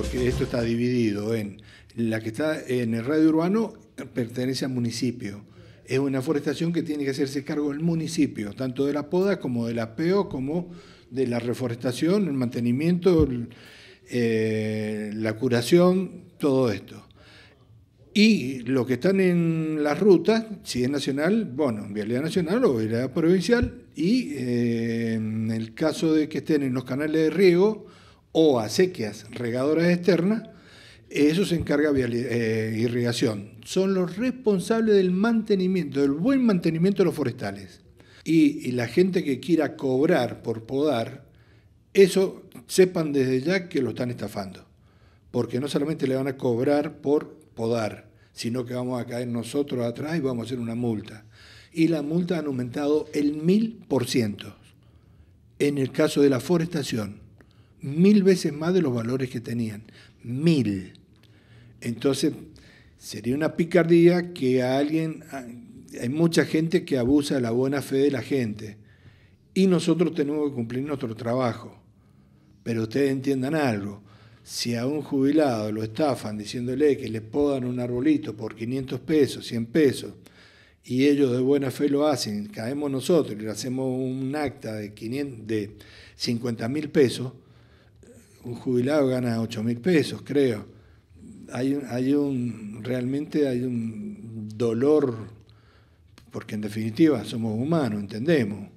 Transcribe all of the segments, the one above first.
porque esto está dividido en la que está en el radio urbano pertenece al municipio. Es una forestación que tiene que hacerse cargo del municipio, tanto de la poda como del apeo, como de la reforestación, el mantenimiento, eh, la curación, todo esto. Y los que están en las rutas, si es nacional, bueno, en vialidad nacional o vialidad provincial, y eh, en el caso de que estén en los canales de riego, o acequias regadoras externas, eso se encarga de eh, irrigación. Son los responsables del mantenimiento, del buen mantenimiento de los forestales. Y, la gente que quiera cobrar por podar, eso sepan desde ya que lo están estafando. Porque no solamente le van a cobrar por podar, sino que vamos a caer nosotros atrás y vamos a hacer una multa. Y la multa han aumentado el mil por ciento en el caso de la forestación mil veces más de los valores que tenían. Mil. Entonces, sería una picardía que a alguien, hay mucha gente que abusa de la buena fe de la gente. Y nosotros tenemos que cumplir nuestro trabajo. Pero ustedes entiendan algo. Si a un jubilado lo estafan diciéndole que le podan un arbolito por 500 pesos, 100 pesos, y ellos de buena fe lo hacen, caemos nosotros y le hacemos un acta de, de 50 mil pesos, un jubilado gana 8 mil pesos, creo. Hay, hay un, realmente hay un dolor, porque en definitiva somos humanos, entendemos.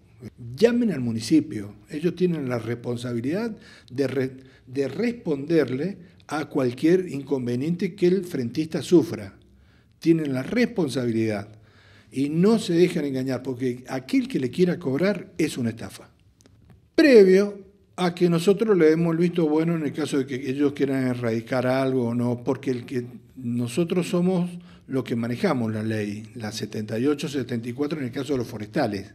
Llamen al municipio, ellos tienen la responsabilidad de, de responderle a cualquier inconveniente que el frentista sufra. Tienen la responsabilidad y no se dejan engañar, porque aquel que le quiera cobrar es una estafa. Previo a que nosotros le hemos visto bueno en el caso de que ellos quieran erradicar algo o no, porque nosotros somos los que manejamos la ley, la 78, 74 en el caso de los forestales.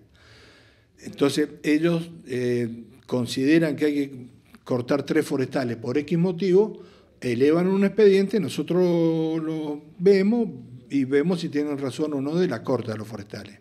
Entonces, ellos eh, consideran que hay que cortar tres forestales por X motivo, elevan un expediente, nosotros lo vemos y vemos si tienen razón o no de la corta de los forestales.